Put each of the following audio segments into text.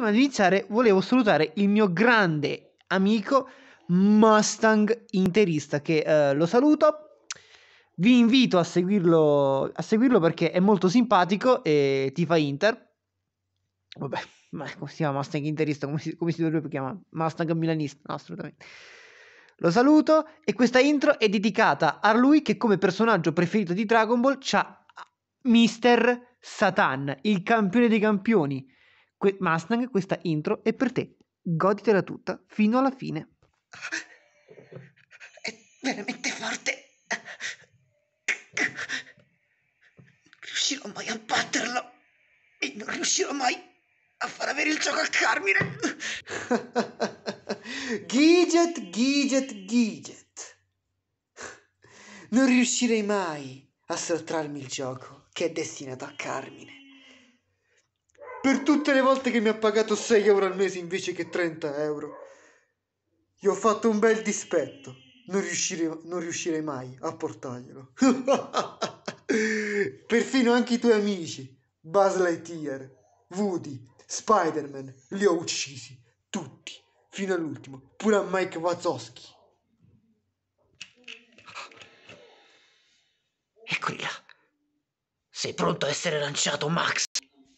prima di iniziare volevo salutare il mio grande amico Mustang interista che eh, lo saluto. Vi invito a seguirlo, a seguirlo perché è molto simpatico e ti fa Inter. Vabbè, ma come si chiama Mustang interista? Come si, come si dovrebbe chiamare? Mustang milanista? No, assolutamente. Lo saluto e questa intro è dedicata a lui che come personaggio preferito di Dragon Ball c'ha Mister Satan, il campione dei campioni Que- Mustang, questa intro è per te. Goditela tutta fino alla fine. È veramente forte. Non riuscirò mai a batterlo. E non riuscirò mai a far avere il gioco a Carmine. Gidget, Gidget, Gidget. Non riuscirei mai a sottrarmi il gioco che è destinato a Carmine per tutte le volte che mi ha pagato 6 euro al mese invece che 30 euro. Gli ho fatto un bel dispetto, non, riuscire, non riuscirei mai a portarglielo. Perfino anche i tuoi amici, Buzz Lightyear, Woody, Spider-Man, li ho uccisi tutti, fino all'ultimo, pure a Mike Wazowski. Eccoli là. Sei pronto a essere lanciato, Max?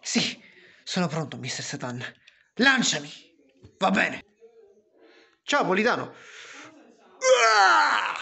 Sì, sono pronto, mister Satan. Lanciami! Va bene. Ciao, Politano. Uah!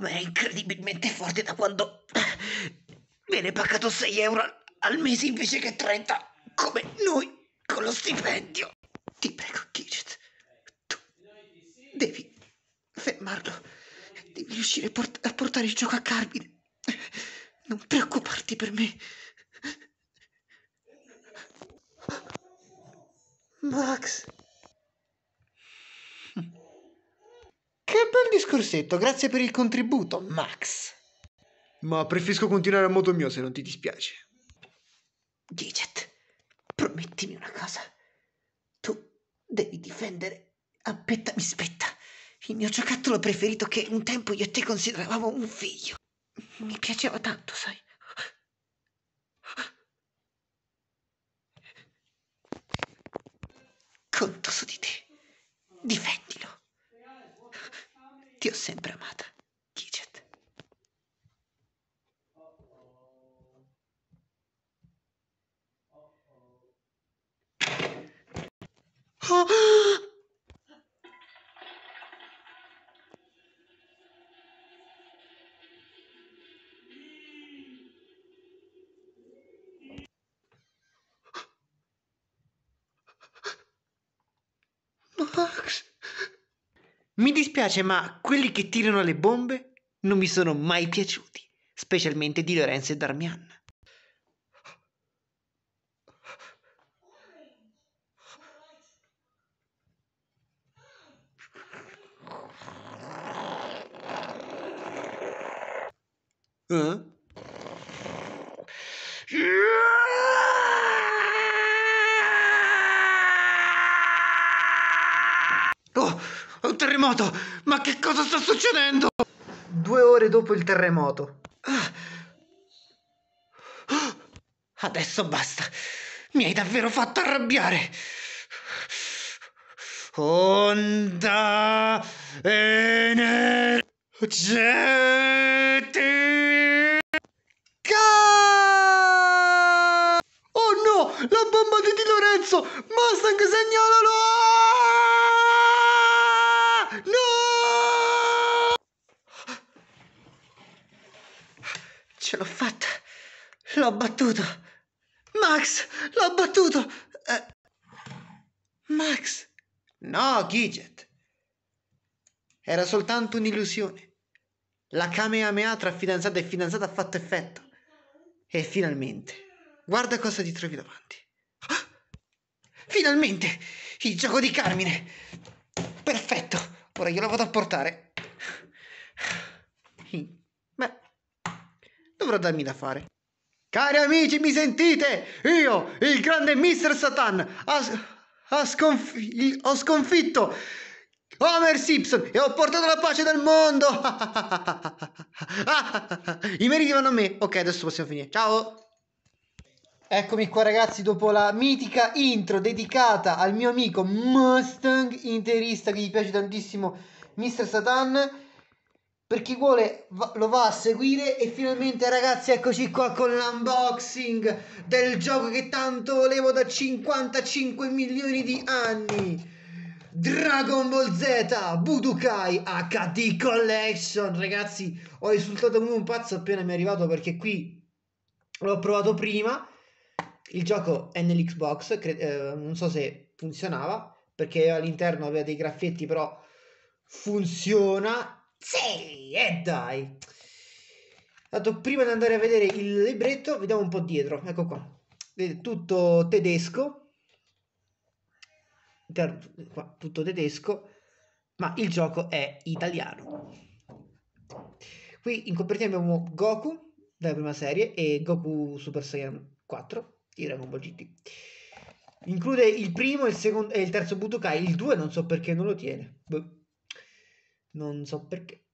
ma è incredibilmente forte da quando viene pagato 6 euro al mese invece che 30, come noi con lo stipendio. Ti prego, Gidget, tu devi fermarlo, devi riuscire a portare il gioco a Carmine. Non preoccuparti per me. Max. un bel discorsetto, grazie per il contributo, Max. Ma preferisco continuare a modo mio se non ti dispiace. Gidget, promettimi una cosa. Tu devi difendere. Aspetta, mi spetta. Il mio giocattolo preferito che un tempo io e te consideravamo un figlio. Mi piaceva tanto, sai. ti ho sempre amato. Mi dispiace, ma quelli che tirano le bombe non mi sono mai piaciuti, specialmente di Lorenzo e Darmian. Uh? Eh? terremoto! Ma che cosa sta succedendo? Due ore dopo il terremoto. Adesso basta. Mi hai davvero fatto arrabbiare. Onda energetica. Oh no, la bomba di Di Lorenzo! Mustang segnalalo! Ce l'ho fatta! L'ho battuto! Max! L'ho battuto! Eh. Max! No, Gidget! Era soltanto un'illusione. La Kamehameha tra fidanzata e fidanzata ha fatto effetto. E finalmente, guarda cosa ti trovi davanti. Ah! Finalmente! Il gioco di Carmine! Perfetto! Ora glielo vado a portare dovrà darmi da fare. Cari amici, mi sentite? Io, il grande Mr. Satan, as- sconf- ho sconfitto Homer Simpson e ho portato la pace nel mondo. I meriti vanno a me. Ok, adesso possiamo finire. Ciao. Eccomi qua ragazzi dopo la mitica intro dedicata al mio amico Mustang interista che gli piace tantissimo Mr. Satan per chi vuole lo va a seguire e finalmente ragazzi eccoci qua con l'unboxing del gioco che tanto volevo da 55 milioni di anni Dragon Ball Z Budokai HD Collection ragazzi ho esultato come un pazzo appena mi è arrivato perché qui l'ho provato prima il gioco è nell'Xbox cre- eh, non so se funzionava perché all'interno aveva dei graffetti però funziona sì, e eh, dai. Tanto prima di andare a vedere il libretto, vediamo un po' dietro. Ecco qua. Tutto tedesco. tutto tedesco, ma il gioco è italiano. Qui in copertina abbiamo Goku della prima serie e Goku Super Saiyan 4 di Dragon Ball GT. Include il primo, il secondo e il terzo Budokai, il 2 non so perché non lo tiene. Beh non so perché.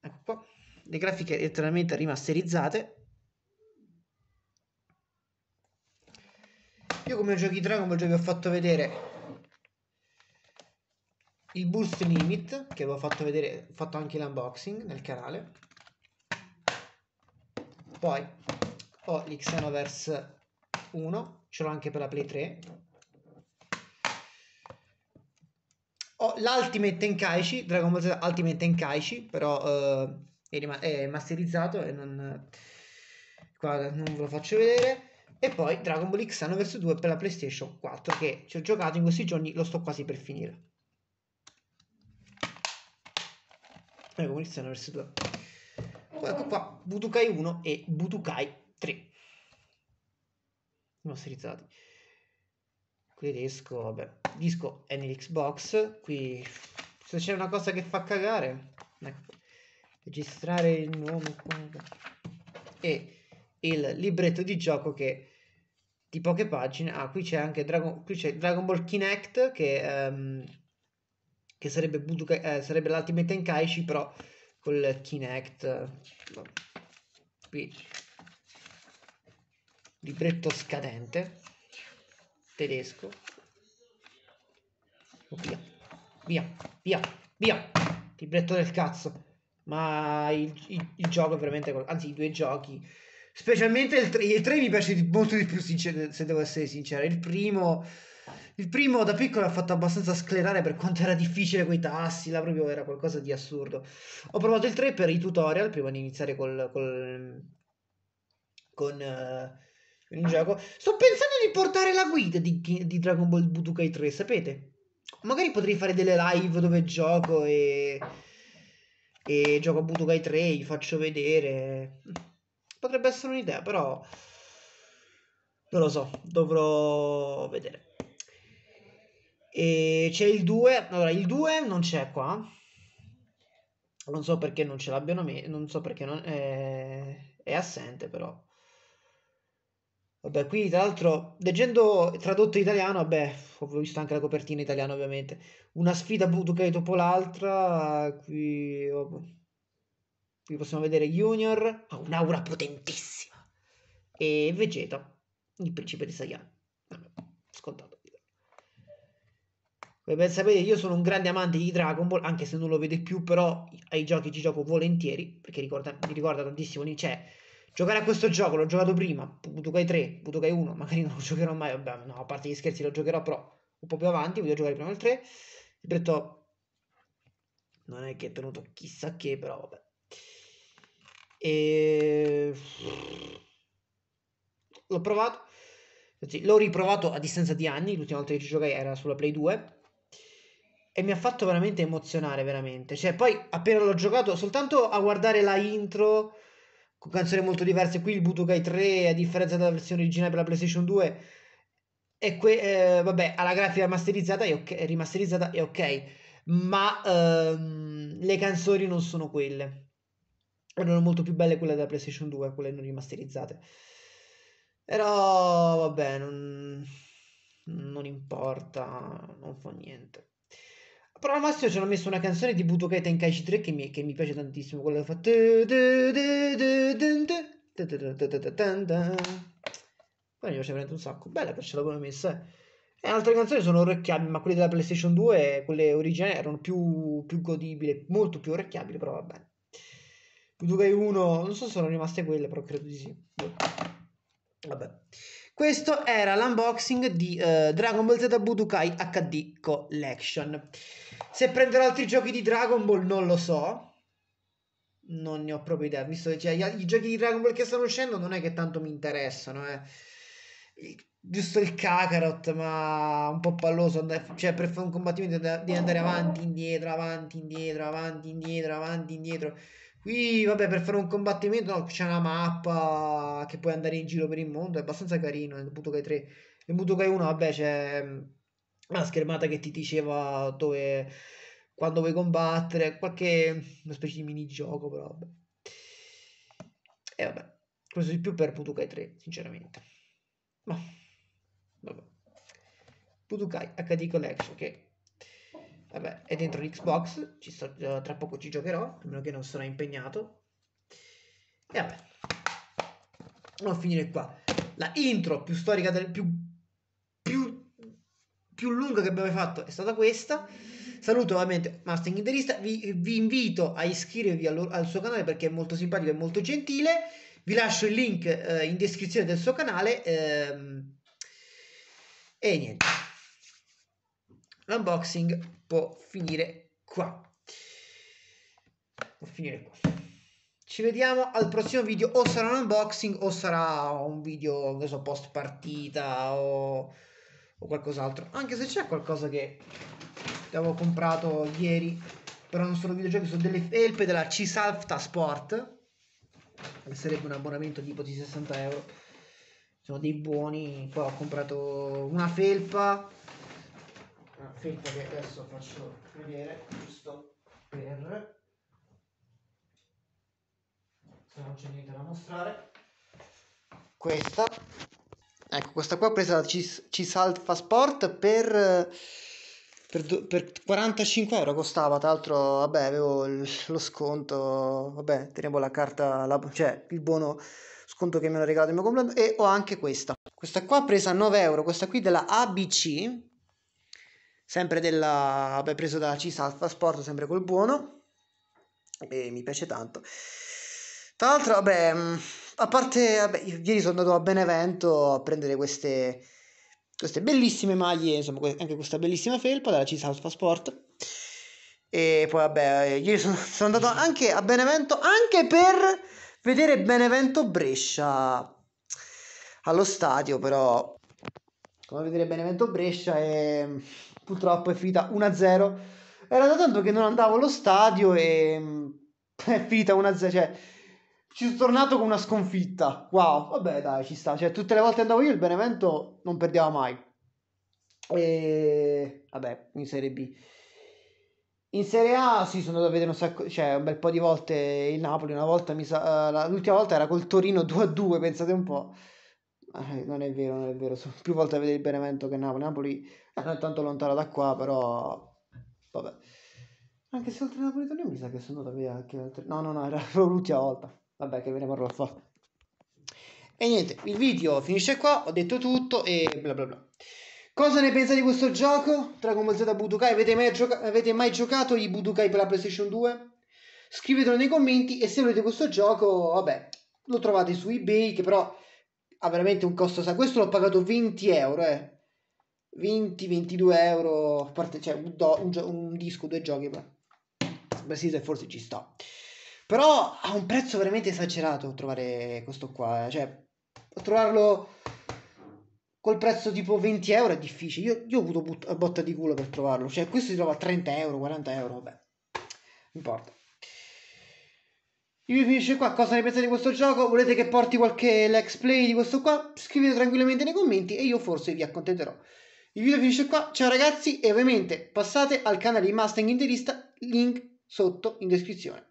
Ecco qua. Le grafiche letteralmente rimasterizzate. Io come giochi Dragon Ball già vi ho fatto vedere il Boost Limit, che vi ho fatto vedere, ho fatto anche l'unboxing nel canale. Poi ho l'Xenoverse 1, ce l'ho anche per la Play 3, Ho oh, l'Ultimate Tenkaichi, Dragon Ball Z Ultimate Tenkaichi, però uh, è, rima- è, masterizzato e non... Guarda, non ve lo faccio vedere. E poi Dragon Ball X Xeno vs 2 per la PlayStation 4 che ci ho giocato in questi giorni, lo sto quasi per finire. Dragon Ball X Xeno vs 2. Poi ecco qua Butukai 1 e Butukai 3. Masterizzati qui riesco, vabbè, disco è nell'Xbox, qui se c'è una cosa che fa cagare, ecco, registrare il nome e il libretto di gioco che di poche pagine, ah qui c'è anche Dragon, qui c'è Dragon Ball Kinect che, um, che sarebbe, Budokai, eh, sarebbe l'Ultimate Tenkaichi però col Kinect, qui libretto scadente tedesco. Oh, via, via, via, via, libretto del cazzo. Ma il, il, il gioco è veramente, anzi i due giochi, specialmente il 3, il 3 mi piace molto di più sincero, se devo essere sincero. Il primo... Il primo da piccolo ha fatto abbastanza sclerare per quanto era difficile quei tassi, là proprio era qualcosa di assurdo. Ho provato il 3 per i tutorial prima di iniziare col, col, con, eh, in gioco. Sto pensando di portare la guida di, di Dragon Ball Budokai 3, sapete? Magari potrei fare delle live dove gioco e, e gioco a Budokai 3, vi faccio vedere. Potrebbe essere un'idea, però non lo so, dovrò vedere. E c'è il 2, allora il 2 non c'è qua. Non so perché non ce l'abbiano, me- non so perché non, è, eh, è assente però. Vabbè, qui tra l'altro, leggendo tradotto in italiano, vabbè, ho visto anche la copertina italiana ovviamente, una sfida Budokai boh, dopo l'altra, qui, oh, qui possiamo vedere Junior, ha un'aura potentissima, e Vegeta, il principe di Saiyan. scontato. Come ben sapete io sono un grande amante di Dragon Ball, anche se non lo vede più, però ai giochi ci gioco volentieri, perché ricorda, mi ricorda tantissimo, lì c'è cioè, giocare a questo gioco l'ho giocato prima, Budokai 3, Budokai 1, magari non lo giocherò mai, vabbè, no, a parte gli scherzi lo giocherò però un po' più avanti, voglio giocare prima il 3, il detto non è che è tenuto chissà che, però vabbè. E... L'ho provato, anzi, l'ho riprovato a distanza di anni, l'ultima volta che ci giocai era sulla Play 2, e mi ha fatto veramente emozionare, veramente. Cioè, poi appena l'ho giocato, soltanto a guardare la intro con canzoni molto diverse. Qui il Budokai 3, a differenza della versione originale per la PlayStation 2, è que- eh, vabbè, alla grafica masterizzata è ok, rimasterizzata è ok, ma ehm, le canzoni non sono quelle. Erano molto più belle quelle della PlayStation 2, quelle non rimasterizzate. Però vabbè, non, non importa, non fa niente. Però al massimo ci hanno messo una canzone di Budokai Tenkaichi 3 che mi, che mi piace tantissimo. Quella che fa. Quella mi piace veramente un sacco. Bella che ce l'avevo messa, eh. E altre canzoni sono orecchiabili, ma quelle della PlayStation 2, quelle originali, erano più, più godibili, molto più orecchiabili, però va bene. Budokai 1, non so se sono rimaste quelle, però credo di sì. Vabbè. Questo era l'unboxing di eh, Dragon Ball Z Budokai HD Collection. Se prenderò altri giochi di Dragon Ball non lo so. Non ne ho proprio idea, visto che cioè, i giochi di Dragon Ball che stanno uscendo non è che tanto mi interessano. Eh. Il, giusto il Kakarot, ma un po' palloso. Andare, cioè, per fare un combattimento devi andare avanti, indietro, avanti, indietro, avanti, indietro, avanti, indietro. Avanti, indietro Qui, vabbè, per fare un combattimento no, c'è una mappa che puoi andare in giro per il mondo, è abbastanza carino. Nel Budokai 3, nel Budokai 1, vabbè, c'è una mm, schermata che ti diceva dove, quando vuoi combattere, qualche una specie di minigioco, però vabbè. E vabbè, questo di più per Budokai 3, sinceramente. Ma, boh, vabbè. Budokai HD Collection, che Vabbè, è dentro l'Xbox, sto, eh, tra poco ci giocherò, a meno che non sarà impegnato. E vabbè, andiamo a finire qua. La intro più storica, del, più, più, più lunga che abbiamo fatto è stata questa. Saluto ovviamente Master Interista, vi, vi, invito a iscrivervi al, al, suo canale perché è molto simpatico e molto gentile. Vi lascio il link eh, in descrizione del suo canale. Ehm, e niente l'unboxing può finire qua. Può finire qua. Ci vediamo al prossimo video, o sarà un unboxing o sarà un video, non so, post partita o, o qualcos'altro. Anche se c'è qualcosa che avevo comprato ieri, però non sono videogiochi, sono delle felpe della Cisalfta Sport, sarebbe un abbonamento tipo di 60 euro. Sono dei buoni, poi ho comprato una felpa Ah, finta che adesso faccio vedere giusto per se non c'è niente da mostrare questa ecco questa qua presa da Cisalt Sport per per, per 45 euro costava tra l'altro vabbè avevo lo sconto vabbè tenevo la carta la, cioè il buono sconto che mi hanno regalato il mio compleanno e ho anche questa questa qua presa a 9 euro questa qui della ABC sempre della, beh, preso da Cisalfa Sport, sempre col buono, e mi piace tanto. Tra l'altro, vabbè, mm, a parte, vabbè, ieri sono andato a Benevento a prendere queste, queste bellissime maglie, insomma, anche questa bellissima felpa della Cisalfa Sport. E poi, vabbè, eh, ieri sono, sono andato anche a Benevento, anche per vedere Benevento Brescia allo stadio, però come vedere Benevento Brescia è purtroppo è finita 1-0. Era da tanto che non andavo allo stadio e mm, è finita 1-0, cioè ci sono tornato con una sconfitta. Wow, vabbè, dai, ci sta. Cioè, tutte le volte andavo io il Benevento non perdeva mai. E vabbè, in Serie B. In Serie A sì, sono andato a vedere un sacco, cioè un bel po' di volte il Napoli, una volta mi sa, eh, l'ultima volta era col Torino 2-2, pensate un po'. Eh, non è vero, non è vero. Sono più volte a vedere il Benevento che Napoli. Napoli eh, non è tanto lontana da qua, però... Vabbè. Anche se oltre Napoli Torino mi sa che sono andato via anche altre... No, no, no, era l'ultima volta. Vabbè, che ve ne parlo a fa. E niente, il video finisce qua, ho detto tutto e bla bla bla. Cosa ne pensate di questo gioco? Dragon Ball Z Budokai? Avete mai, gioca- avete mai giocato i Budokai per la PlayStation 2? Scrivetelo nei commenti e se volete questo gioco, vabbè, lo trovate su eBay, che però ha ah, veramente un costo. Questo l'ho pagato 20 euro, eh. 20-22 euro, a parte cioè, un, do, un, un, disco, due giochi. Ma Brasil forse ci sta. Però ha un prezzo veramente esagerato trovare questo qua. Eh. Cioè, trovarlo col prezzo tipo 20 euro è difficile. Io, io ho avuto but- botta di culo per trovarlo. Cioè, questo si trova a 30 euro, 40 euro, vabbè. Non importa. Io finisce qua, cosa ne pensate di questo gioco? Volete che porti qualche let's play di questo qua? Scrivete tranquillamente nei commenti e io forse vi accontenterò. Il video finisce qua, ciao ragazzi e ovviamente passate al canale di Mustang Interista, link sotto in descrizione.